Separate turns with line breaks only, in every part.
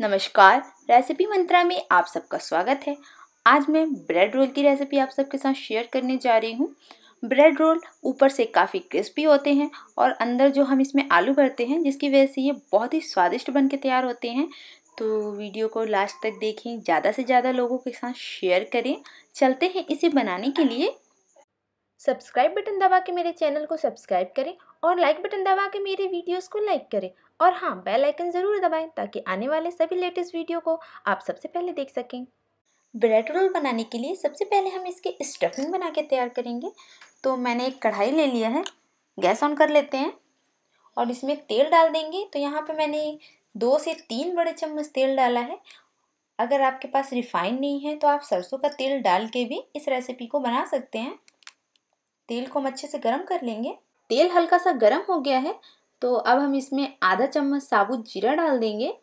नमस्कार रेसिपी मंत्रा में आप सबका स्वागत है आज मैं ब्रेड रोल की रेसिपी आप सबके साथ शेयर करने जा रही हूँ ब्रेड रोल ऊपर से काफ़ी क्रिस्पी होते हैं और अंदर जो हम इसमें आलू भरते हैं जिसकी वजह से ये बहुत ही स्वादिष्ट बन के तैयार होते हैं तो वीडियो को लास्ट तक देखें ज़्यादा से ज़्यादा लोगों के साथ शेयर करें चलते हैं इसे बनाने के लिए सब्सक्राइब बटन दबा के मेरे चैनल को सब्सक्राइब करें और लाइक बटन दबा के मेरे वीडियोस को लाइक करें और हाँ बेल आइकन ज़रूर दबाएं ताकि आने वाले सभी लेटेस्ट वीडियो को आप सबसे पहले देख सकें ब्रेड रोल बनाने के लिए सबसे पहले हम इसके स्टफिंग बना के तैयार करेंगे तो मैंने एक कढ़ाई ले लिया है गैस ऑन कर लेते हैं और इसमें तेल डाल देंगे तो यहाँ पर मैंने दो से तीन बड़े चम्मच तेल डाला है अगर आपके पास रिफाइंड नहीं है तो आप सरसों का तेल डाल के भी इस रेसिपी को बना सकते हैं तेल को हम अच्छे से गर्म कर लेंगे तेल हल्का सा गर्म हो गया है तो अब हम इसमें आधा चम्मच साबुत जीरा डाल देंगे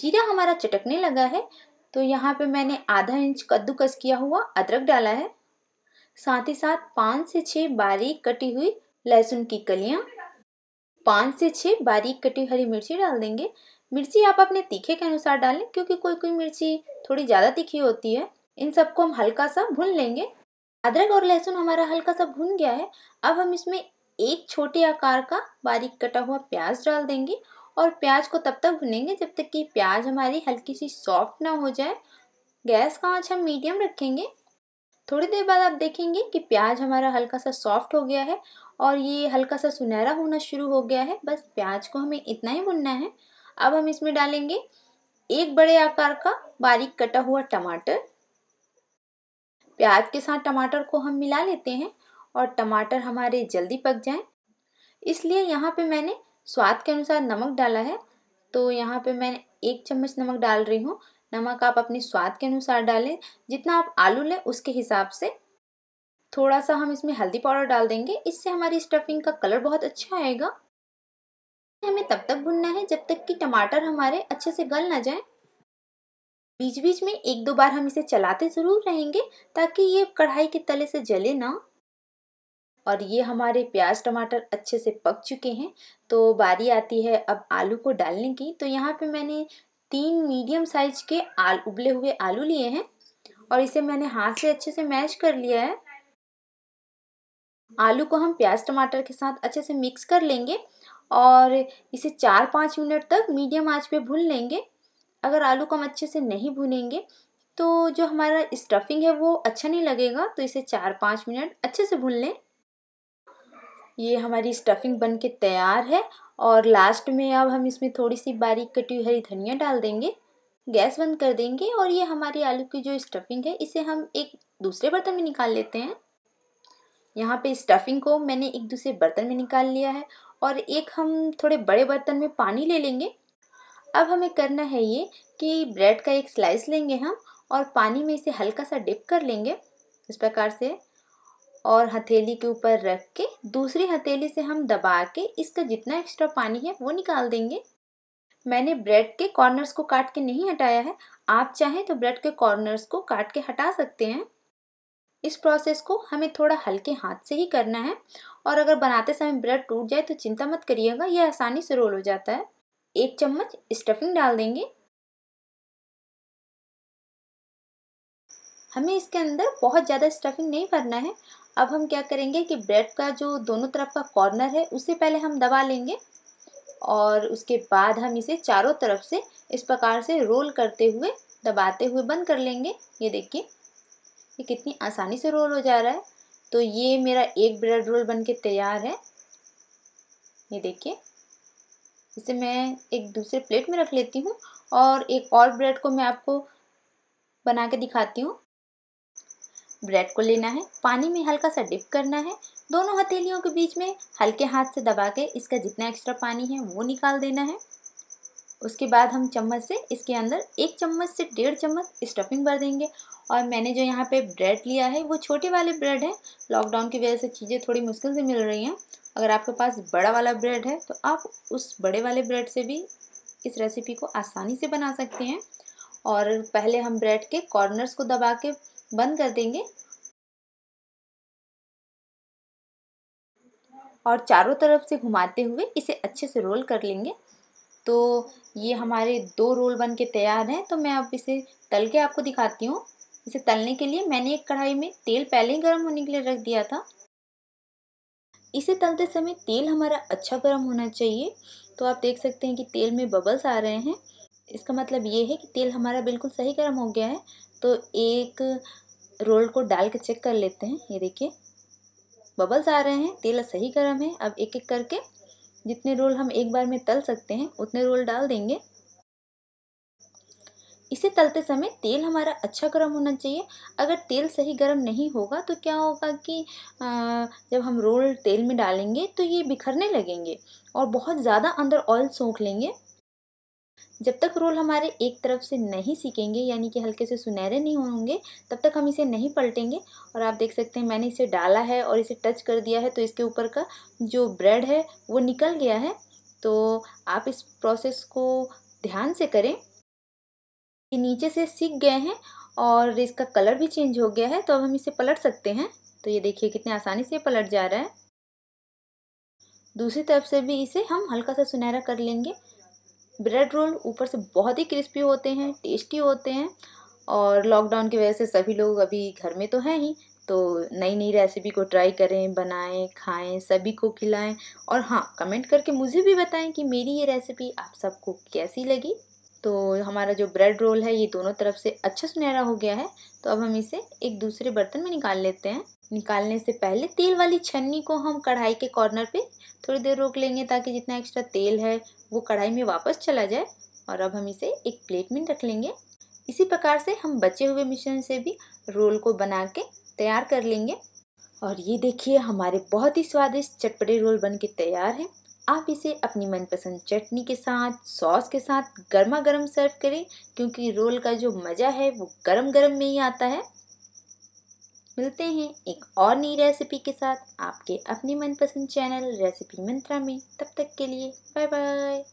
जीरा हमारा चटकने लगा है तो यहाँ पे मैंने आधा इंच कद्दूकस किया हुआ अदरक डाला है साथ ही साथ पाँच से छः बारीक कटी हुई लहसुन की कलियाँ पाँच से छः बारीक कटी हरी मिर्ची डाल देंगे मिर्ची आप अपने तीखे के अनुसार डालें क्योंकि कोई कोई मिर्ची थोड़ी ज़्यादा तीखी होती है इन सबको हम हल्का सा भून लेंगे अदरक और लहसुन हमारा हल्का सा भुन गया है अब हम इसमें एक छोटे आकार का बारीक कटा हुआ प्याज डाल देंगे और प्याज को तब तक भुनेंगे जब तक कि प्याज हमारी हल्की सी सॉफ्ट ना हो जाए गैस का आँच हम मीडियम रखेंगे थोड़ी देर बाद आप देखेंगे कि प्याज हमारा हल्का सा सॉफ्ट हो गया है और ये हल्का सा सुनहरा होना शुरू हो गया है बस प्याज को हमें इतना ही भुनना है अब हम इसमें डालेंगे एक बड़े आकार का बारीक कटा हुआ टमाटर प्याज के साथ टमाटर को हम मिला लेते हैं और टमाटर हमारे जल्दी पक जाएं इसलिए यहाँ पे मैंने स्वाद के अनुसार नमक डाला है तो यहाँ पे मैं एक चम्मच नमक डाल रही हूँ नमक आप अपने स्वाद के अनुसार डालें जितना आप आलू लें उसके हिसाब से थोड़ा सा हम इसमें हल्दी पाउडर डाल देंगे इससे हमारी स्टफिंग का कलर बहुत अच्छा आएगा हमें तब तक भुनना है जब तक कि टमाटर हमारे अच्छे से गल ना जाए बीच बीच में एक दो बार हम इसे चलाते ज़रूर रहेंगे ताकि ये कढ़ाई के तले से जले ना और ये हमारे प्याज टमाटर अच्छे से पक चुके हैं तो बारी आती है अब आलू को डालने की तो यहाँ पे मैंने तीन मीडियम साइज के आल उबले हुए आलू लिए हैं और इसे मैंने हाथ से अच्छे से मैश कर लिया है आलू को हम प्याज टमाटर के साथ अच्छे से मिक्स कर लेंगे और इसे चार पाँच मिनट तक मीडियम आँच पर भून लेंगे अगर आलू को हम अच्छे से नहीं भूनेंगे तो जो हमारा स्टफिंग है वो अच्छा नहीं लगेगा तो इसे चार पाँच मिनट अच्छे से भून लें ये हमारी स्टफिंग बन के तैयार है और लास्ट में अब हम इसमें थोड़ी सी बारीक कटी हुई हरी धनिया डाल देंगे गैस बंद कर देंगे और ये हमारी आलू की जो स्टफिंग है इसे हम एक दूसरे बर्तन में निकाल लेते हैं यहाँ पे स्टफिंग को मैंने एक दूसरे बर्तन में निकाल लिया है और एक हम थोड़े बड़े बर्तन में पानी ले लेंगे अब हमें करना है ये कि ब्रेड का एक स्लाइस लेंगे हम और पानी में इसे हल्का सा डिप कर लेंगे इस प्रकार से और हथेली के ऊपर रख के दूसरी हथेली से हम दबा के इसका जितना एक्स्ट्रा पानी है वो निकाल देंगे मैंने ब्रेड के कॉर्नर्स को काट के नहीं हटाया है आप चाहें तो ब्रेड के कॉर्नर्स को काट के हटा सकते हैं इस प्रोसेस को हमें थोड़ा हल्के हाथ से ही करना है और अगर बनाते समय ब्रेड टूट जाए तो चिंता मत करिएगा यह आसानी से रोल हो जाता है एक चम्मच स्टफिंग डाल देंगे हमें इसके अंदर बहुत ज़्यादा स्टफिंग नहीं भरना है अब हम क्या करेंगे कि ब्रेड का जो दोनों तरफ का कॉर्नर है उससे पहले हम दबा लेंगे और उसके बाद हम इसे चारों तरफ से इस प्रकार से रोल करते हुए दबाते हुए बंद कर लेंगे ये देखिए ये कितनी आसानी से रोल हो जा रहा है तो ये मेरा एक ब्रेड रोल बन के तैयार है ये देखिए इसे मैं एक दूसरे प्लेट में रख लेती हूँ और एक और ब्रेड को मैं आपको बना के दिखाती हूँ ब्रेड को लेना है पानी में हल्का सा डिप करना है दोनों हथेलियों के बीच में हल्के हाथ से दबा के इसका जितना एक्स्ट्रा पानी है वो निकाल देना है उसके बाद हम चम्मच से इसके अंदर एक चम्मच से डेढ़ चम्मच स्टफिंग भर देंगे और मैंने जो यहाँ पे ब्रेड लिया है वो छोटे वाले ब्रेड है लॉकडाउन की वजह से चीज़ें थोड़ी मुश्किल से मिल रही हैं अगर आपके पास बड़ा वाला ब्रेड है तो आप उस बड़े वाले ब्रेड से भी इस रेसिपी को आसानी से बना सकते हैं और पहले हम ब्रेड के कॉर्नर्स को दबा के बंद कर देंगे और चारों तरफ से घुमाते हुए इसे अच्छे से रोल कर लेंगे तो ये हमारे दो रोल बन के तैयार हैं तो मैं अब इसे तल के आपको दिखाती हूँ इसे तलने के लिए मैंने एक कढ़ाई में तेल पहले ही गर्म होने के लिए रख दिया था इसे तलते समय तेल हमारा अच्छा गर्म होना चाहिए तो आप देख सकते हैं कि तेल में बबल्स आ रहे हैं इसका मतलब ये है कि तेल हमारा बिल्कुल सही गर्म हो गया है तो एक रोल को डाल के चेक कर लेते हैं ये देखिए बबल्स आ रहे हैं तेल सही गर्म है अब एक एक करके जितने रोल हम एक बार में तल सकते हैं उतने रोल डाल देंगे इसे तलते समय तेल हमारा अच्छा गर्म होना चाहिए अगर तेल सही गर्म नहीं होगा तो क्या होगा कि जब हम रोल तेल में डालेंगे तो ये बिखरने लगेंगे और बहुत ज़्यादा अंदर ऑयल सोख लेंगे जब तक रोल हमारे एक तरफ से नहीं सीखेंगे यानी कि हल्के से सुनहरे नहीं होंगे तब तक हम इसे नहीं पलटेंगे और आप देख सकते हैं मैंने इसे डाला है और इसे टच कर दिया है तो इसके ऊपर का जो ब्रेड है वो निकल गया है तो आप इस प्रोसेस को ध्यान से करें ये नीचे से सीख गए हैं और इसका कलर भी चेंज हो गया है तो अब हम इसे पलट सकते हैं तो ये देखिए कितने आसानी से पलट जा रहा है दूसरी तरफ से भी इसे हम हल्का सा सुनहरा कर लेंगे ब्रेड रोल ऊपर से बहुत ही क्रिस्पी होते हैं टेस्टी होते हैं और लॉकडाउन की वजह से सभी लोग अभी घर में तो हैं ही तो नई नई रेसिपी को ट्राई करें बनाएं खाएं सभी को खिलाएं और हाँ कमेंट करके मुझे भी बताएं कि मेरी ये रेसिपी आप सबको कैसी लगी तो हमारा जो ब्रेड रोल है ये दोनों तरफ से अच्छा सुनहरा हो गया है तो अब हम इसे एक दूसरे बर्तन में निकाल लेते हैं निकालने से पहले तेल वाली छन्नी को हम कढ़ाई के कॉर्नर पे थोड़ी देर रोक लेंगे ताकि जितना एक्स्ट्रा तेल है वो कढ़ाई में वापस चला जाए और अब हम इसे एक प्लेट में रख लेंगे इसी प्रकार से हम बचे हुए मिश्रण से भी रोल को बना के तैयार कर लेंगे और ये देखिए हमारे बहुत ही स्वादिष्ट चटपटे रोल बन के तैयार हैं आप इसे अपनी मनपसंद चटनी के साथ सॉस के साथ गर्मा गर्म सर्व करें क्योंकि रोल का जो मज़ा है वो गर्म गर्म में ही आता है मिलते हैं एक और नई रेसिपी के साथ आपके अपने मनपसंद चैनल रेसिपी मंत्रा में तब तक के लिए बाय बाय